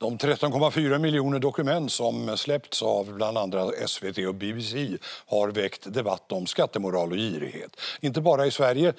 De 13,4 miljoner dokument som släppts av bland andra SVT och BBC har väckt debatt om skattemoral och girighet. Inte bara i Sverige